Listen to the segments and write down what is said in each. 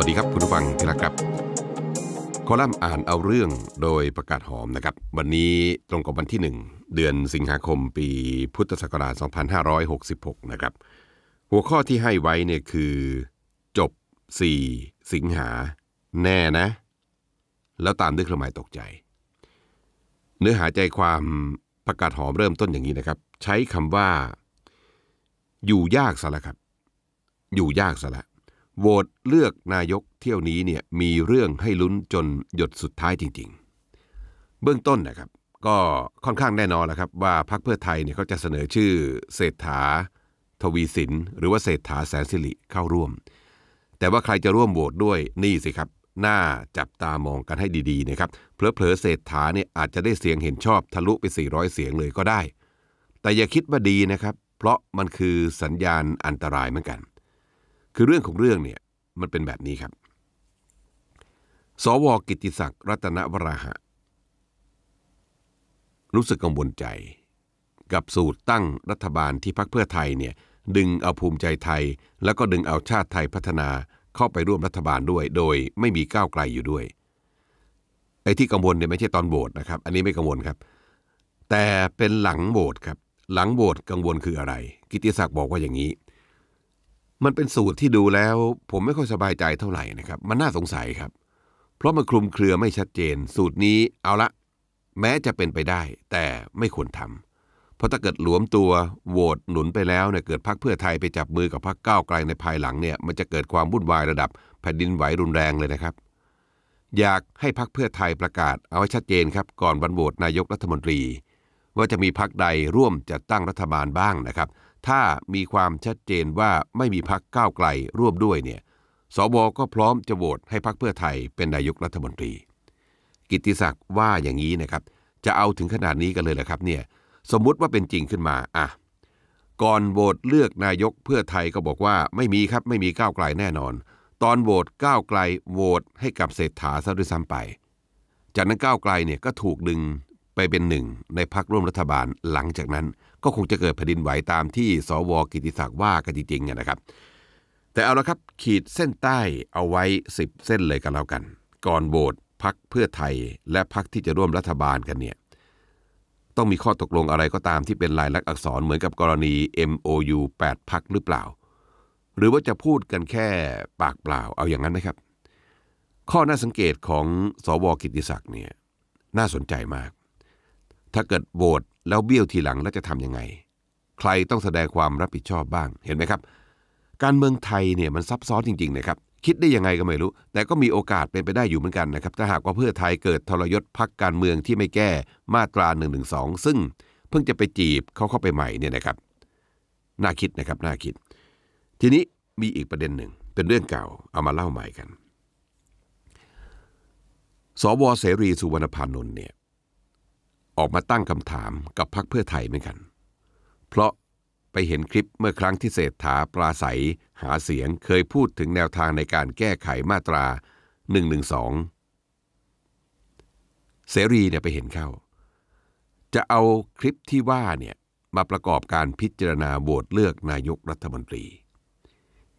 วัสดีครับคุณผู้ฟังที่รักครับคอลัมน์อ่านเอาเรื่องโดยประกาศหอมนะครับ วันนี้ตรงกับวันที่ 1 เดือนสิงหาคมปีพุทธศักราช 2566 นะครับ หัวข้อที่ให้ไว้เนี่ยคือ จบ4สิงหา แน่นะ แล้วตามด้วยเครื่องหมายตกใจ เนื้อหาใจความประกาศหอมเริ่มต้นอย่างนี้นะครับ ใช้คำว่า อยู่ยากซะละครับ อยู่ยากซะละโหวตเลือกนายกเที่ยวนี้เนี่ยมีเรื่องให้ลุ้นจนหยดสุดท้ายจริง ๆ เบื้องต้นนะครับก็ค่อนข้างแน่นอนแล้วครับว่าพรรคเพื่อไทยเนี่ยเขาจะเสนอชื่อเศรษฐา ทวีสิน หรือว่าเศรษฐาแสนสิริเข้าร่วม แต่ว่าใครจะร่วมโหวตด้วยนี่สิครับน่าจับตามองกันให้ดีๆนะครับเพลอเพลอเศรษฐาเนี่ยอาจจะได้เสียงเห็นชอบทะลุไป 400 เสียงเลยก็ได้ แต่อย่าคิดว่าดีนะครับเพราะมันคือสัญญาณอันตรายเหมือนกันคือเรื่องของเรื่องเนี่ยมันเป็นแบบนี้ครับ สวกิติศักดิ์รัตนวราหะ รู้สึกกังวลใจ กับสูตรตั้งรัฐบาลที่พักเพื่อไทยเนี่ย ดึงเอาภูมิใจไทย แล้วก็ดึงเอาชาติไทยพัฒนาเข้าไปร่วมรัฐบาลด้วย โดยไม่มีก้าวไกลอยู่ด้วย ไอ้ที่กังวลเนี่ยไม่ใช่ตอนโหวตนะครับ อันนี้ไม่กังวลครับ แต่เป็นหลังโหวตครับ หลังโหวตกังวลคืออะไร กิติศักดิ์บอกว่าอย่างนี้มันเป็นสูตรที่ดูแล้ว ผมไม่ค่อยสบายใจเท่าไหร่นะครับ มันน่าสงสัยครับ เพราะมันคลุมเครือไม่ชัดเจน สูตรนี้เอาละ แม้จะเป็นไปได้ แต่ไม่ควรทำ เพราะถ้าเกิดหลวมตัวโหวตหนุนไปแล้วเนี่ยเกิดพรรคเพื่อไทยไปจับมือกับพรรคก้าวไกลในภายหลังเนี่ย มันจะเกิดความวุ่นวายระดับ แผ่นดินไหวรุนแรงเลยนะครับ อยากให้พรรคเพื่อไทยประกาศเอาไว้ชัดเจนครับก่อนวันโหวตนายกรัฐมนตรี ว่าจะมีพรรคใดร่วมจัดตั้งรัฐบาลบ้างนะครับถ้ามีความชัดเจนว่าไม่มีพักก้าวไกลร่วมด้วยเนี่ยสวก็พร้อมจะโหวตให้พักเพื่อไทยเป็นนายกรัฐมนตรี กิติศักดิ์ว่าอย่างนี้นะครับ จะเอาถึงขนาดนี้กันเลยแหละครับเนี่ย สมมุติว่าเป็นจริงขึ้นมา อ่ะ ก่อนโหวตเลือกนายกเพื่อไทยก็บอกว่าไม่มีครับ ไม่มีก้าวไกลแน่นอน ตอนโหวตก้าวไกลโหวตให้กับเศรษฐาซะด้วยซ้ำไปจากนั้นก้าวไกลเนี่ยก็ถูกดึงไปเป็นหนึ่งในพักร่วมรัฐบาลหลังจากนั้นก็คงจะเกิดแผ่นดินไหวตามที่ สว กิติศักดิ์ว่ากันจริงๆนนะครับ แต่เอาละครับ ขีดเส้นใต้เอาไว้ 10 เส้นเลยกันแล้วกัน ก่อนโหวตพักเพื่อไทย และพักที่จะร่วมรัฐบาลกันเนี่ยต้องมีข้อตกลงอะไรก็ตามที่เป็นลายลักษณ์อักษรเหมือนกับกรณี MOU 8พักหรือเปล่า หรือว่าจะพูดกันแค่ปากเปล่าเอาอย่างนั้นไหมครับ ข้อน่าสังเกตของสวกิติศักดิ์เนี่ยน่าสนใจมากถ้าเกิดโหวตแล้วเบี้ยวทีหลังแล้วจะทำยังไง ใครต้องแสดงความรับผิดชอบบ้างเห็นไหมครับ การเมืองไทยเนี่ยมันซับซ้อนจริง ๆ นะครับ คิดได้ยังไงก็ไม่รู้ แต่ก็มีโอกาสเป็นไปได้อยู่เหมือนกันนะครับ ถ้าหากว่าเพื่อไทยเกิดทรยศพักการเมืองที่ไม่แก้ มาตรา1นึซึ่งเพิ่งจะไปจีบเขาเข้าไปใหม่เนี่ยนะครับน่าคิดนะครับน่าคิด ทีนี้มีอีกประเด็นหนึ่งเป็นเรื่องเก่าเอามาเล่าใหม่กันสวเสรีสุวรรณพานนท์เนี่ยออกมาตั้งคำถามกับพรรคเพื่อไทยเหมือนกัน เพราะไปเห็นคลิปเมื่อครั้งที่เศรษฐาปราศัย หาเสียงเคยพูดถึงแนวทางในการแก้ไขมาตรา 112เสรีเนี่ยไปเห็นเข้า จะเอาคลิปที่ว่าเนี่ยมาประกอบการพิจารณาโหวตเลือกนายกรัฐมนตรี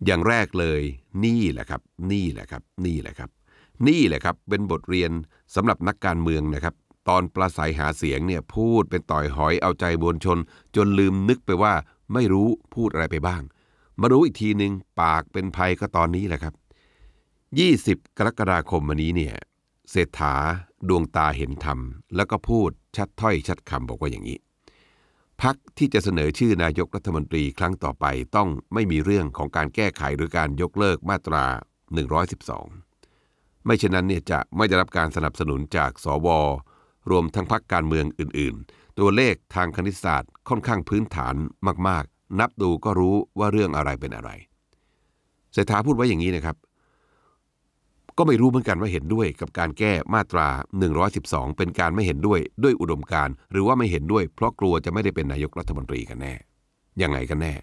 อย่างแรกเลย นี่แหละครับ นี่แหละครับ นี่แหละครับ นี่แหละครับเป็นบทเรียนสำหรับนักการเมืองนะครับตอนปราใัยหาเสียงเนี่ยพูดเป็นต่อยหอย เอาใจบวนชนจนลืมนึกไปว่าไม่รู้พูดอะไรไปบ้าง มารู้อีกทีหนึ่งปากเป็นภัยก็ตอนนี้แหละครับ 20 กรกฎาคมวันนี้เนี่ยเศรษฐาดวงตาเห็นธรรม แล้วก็พูดชัดถ้อยชัดคำบอกว่าอย่างนี้ พักที่จะเสนอชื่อนายกรัฐมนตรีครั้งต่อไปต้องไม่มีเรื่องของการแก้ไขหรือการยกเลิกมาตรา 112 ไม่เช่นนั้นเนี่ยจะไม่ได้รับการสนับสนุนจากสวรวมทั้งพักการเมืองอื่น ๆ ตัวเลขทางคณิตศาสตร์ค่อนข้างพื้นฐานมากๆ นับดูก็รู้ว่าเรื่องอะไรเป็นอะไร เศรษฐาพูดไว้อย่างนี้นะครับ ก็ไม่รู้เหมือนกันว่าเห็นด้วยกับการแก้มาตรา 112 เป็นการไม่เห็นด้วยด้วยอุดมการหรือว่าไม่เห็นด้วย เพราะกลัวจะไม่ได้เป็นนายกรัฐมนตรีกันแน่ ยังไงกันแน่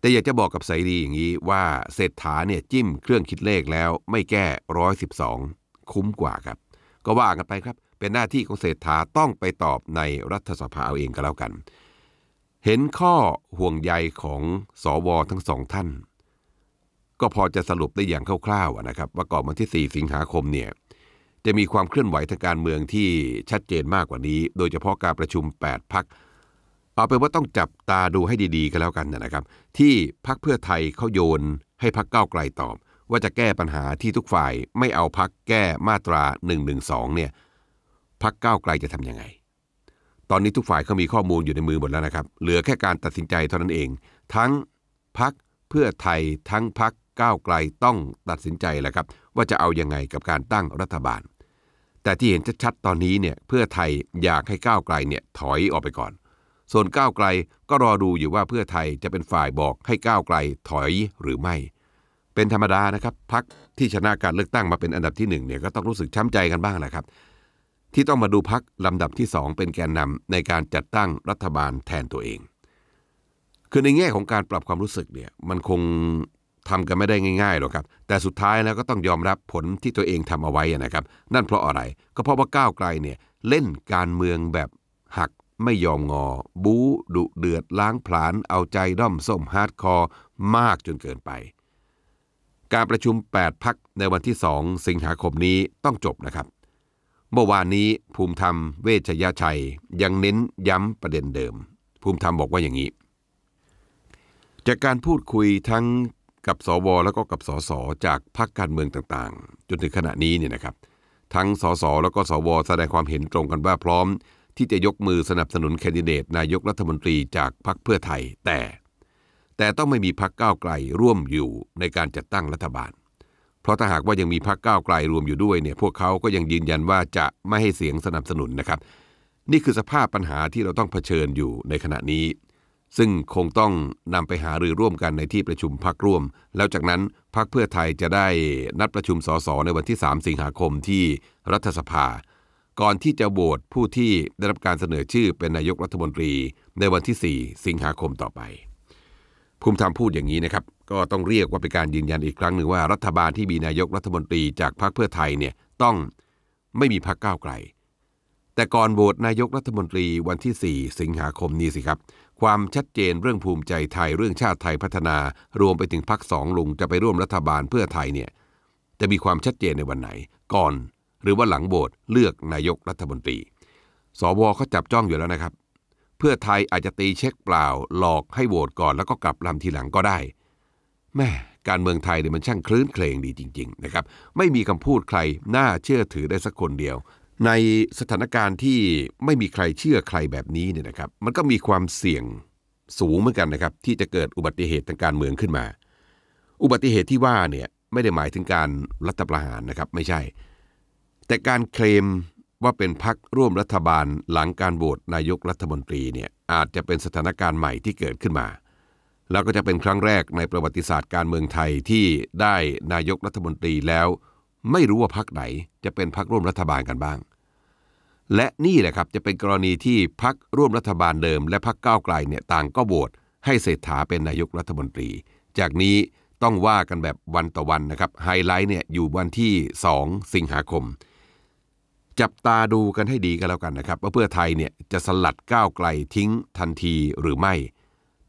แต่อยากจะบอกกับายดีอย่างนี้ว่า เศรษฐาเนี่ยจิ้มเครื่องคิดเลขแล้วไม่แก้ 112 คุ้มกว่าครับ ก็ว่ากันไปครับเป็นหน้าที่ของเศรษฐา ต้องไปตอบในรัฐสภาเอาเองก็แล้วกัน เห็นข้อห่วงใยของสอวทั้งสองท่าน ก็พอจะสรุปได้อย่างคร่าวๆนะครับ ว่าก่อนวันที่ 4 สิงหาคมเนี่ยจะมีความเคลื่อนไหวทางการเมืองที่ชัดเจนมากกว่านี้ โดยเฉพาะการประชุม 8พักเอาเป็นว่าต้องจับตาดูให้ดีๆก็แล้วกันนะครับ ที่พักเพื่อไทยเขาโยนให้พักก้าวไกลตอบ ว่าจะแก้ปัญหาที่ทุกฝ่าย ไม่เอาพักแก้มาตรา112เนี่ยพักก้าวไกลจะทํำยังไง ตอนนี้ทุกฝ่ายเขามีข้อมูลอยู่ในมือหมดแล้วนะครับ เหลือแค่การตัดสินใจเท่านั้นเอง ทั้งพักเพื่อไทยทั้งพักก้าวไกลต้องตัดสินใจแหละครับว่าจะเอาอยัางไงกับการตั้งรัฐบาล แต่ที่เห็นชัดๆ ตอนนี้เนี่ยเพื่อไทยอยากให้ก้าวไกลเนี่ยถอยออกไปก่อน ส่วนก้าวไกลก็รอดูอยู่ว่าเพื่อไทยจะเป็นฝ่ายบอกให้ก้าวไกลถอยหรือไม่ เป็นธรรมดานะครับพักที่ชนะการเลือกตั้งมาเป็นอันดับที่1เนี่ยก็ต้องรู้สึกช้ำใจกันบ้างแหละครับที่ต้องมาดูพักลำดับที่สองเป็นแกนนำในการจัดตั้งรัฐบาลแทนตัวเอง คือในแง่ของการปรับความรู้สึกเนี่ย มันคงทำกันไม่ได้ง่ายๆหรอกครับ แต่สุดท้ายแล้วก็ต้องยอมรับผลที่ตัวเองทำเอาไว้นะครับ นั่นเพราะอะไรก็เพราะว่าก้าวไกลเนี่ยเล่นการเมืองแบบหักไม่ยอมงอ บู๊ดุเดือดล้างผลาญเอาใจด้อมส้มฮาร์ดคอร์มากจนเกินไป การประชุม 8พักในวันที่ 2 สิงหาคมนี้ต้องจบนะครับเมื่อวานนี้ภูมิธรรมเวชยชัยยังเน้นย้ำประเด็นเดิม ภูมิธรรมบอกว่าอย่างนี้ จากการพูดคุยทั้งกับสว แล้วก็กับ สส จากพรรคการเมืองต่างๆ จนถึงขณะนี้เนี่ยนะครับ ทั้ง สส แล้วก็สวแสดงความเห็นตรงกันว่าพร้อม ที่จะยกมือสนับสนุนแคนดิเดตนายกรัฐมนตรีจากพรรคเพื่อไทยแต่ แต่ต้องไม่มีพรรคก้าวไกลร่วมอยู่ในการจัดตั้งรัฐบาลเพราะถ้าหากว่ายังมีพรรคก้าวไกลรวมอยู่ด้วยเนี่ย พวกเขาก็ยังยืนยันว่าจะไม่ให้เสียงสนับสนุนนะครับ นี่คือสภาพปัญหาที่เราต้องเผชิญอยู่ในขณะนี้ ซึ่งคงต้องนำไปหารือร่วมกันในที่ประชุมพักร่วม แล้วจากนั้นพักเพื่อไทยจะได้นัดประชุมสสในวันที่ 3 สิงหาคมที่รัฐสภา ก่อนที่จะโหวตผู้ที่ได้รับการเสนอชื่อเป็นนายกรัฐมนตรีในวันที่ 4 สิงหาคมต่อไป ภูมิธรรมพูดอย่างนี้นะครับก็ต้องเรียกว่าเป็นการยืนยันอีกครั้งหนึ่งว่ารัฐบาลที่มีนายกรัฐมนตรีจากพรรคเพื่อไทยเนี่ยต้องไม่มีพรรคก้าวไกล แต่ก่อนโหวตนายกรัฐมนตรีวันที่ 4 สิงหาคมนี้สิครับ ความชัดเจนเรื่องภูมิใจไทยเรื่องชาติไทยพัฒนา รวมไปถึงพรรคสองลุงจะไปร่วมรัฐบาลเพื่อไทยเนี่ยจะมีความชัดเจนในวันไหน ก่อนหรือว่าหลังโหวตเลือกนายกรัฐมนตรี สวเขาจับจ้องอยู่แล้วนะครับ เพื่อไทยอาจจะตีเช็คเปล่า หลอกให้โหวตก่อนแล้วก็กลับลำทีหลังก็ได้แม่การเมืองไทยเนี่ยมันช่างคลื้นเคลงดีจริงๆนะครับไม่มีคำพูดใครน่าเชื่อถือได้สักคนเดียว ในสถานการณ์ที่ไม่มีใครเชื่อใครแบบนี้เนี่ยนะครับ มันก็มีความเสี่ยงสูงเหมือนกันนะครับ ที่จะเกิดอุบัติเหตุทางการเมืองขึ้นมา อุบัติเหตุที่ว่าเนี่ยไม่ได้หมายถึงการรัฐประหารนะครับ ไม่ใช่ แต่การเคลมว่าเป็นพักร่วมรัฐบาล หลังการโหวตนายกรัฐมนตรีเนี่ยอาจจะเป็นสถานการณ์ใหม่ที่เกิดขึ้นมาแล้วก็จะเป็นครั้งแรกในประวัติศาสตร์การเมืองไทยที่ได้นายกรัฐมนตรีแล้ว ไม่รู้ว่าพักไหนจะเป็นพักร่วมรัฐบาลกันบ้าง และนี่แหละครับจะเป็นกรณีที่พักร่วมรัฐบาลเดิมและพักก้าวไกลเนี่ยต่างก็โหวตให้เศรษฐาเป็นนายกรัฐมนตรี จากนี้ต้องว่ากันแบบวันต่อวันนะครับไฮไลท์เนี่ยอยู่วันที่2สิงหาคมจับตาดูกันให้ดีกันแล้วกันนะครับว่าเพื่อไทยเนี่ยจะสลัดก้าวไกลทิ้งทันทีหรือไม่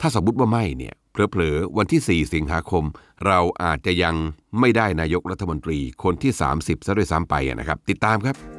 ถ้าสมมติว่าไม่เนี่ยเผลอๆวันที่ 4 สิงหาคม เราอาจจะยังไม่ได้นายกรัฐมนตรีคนที่ 30ซะด้วยซ้ำไปนะครับติดตามครับ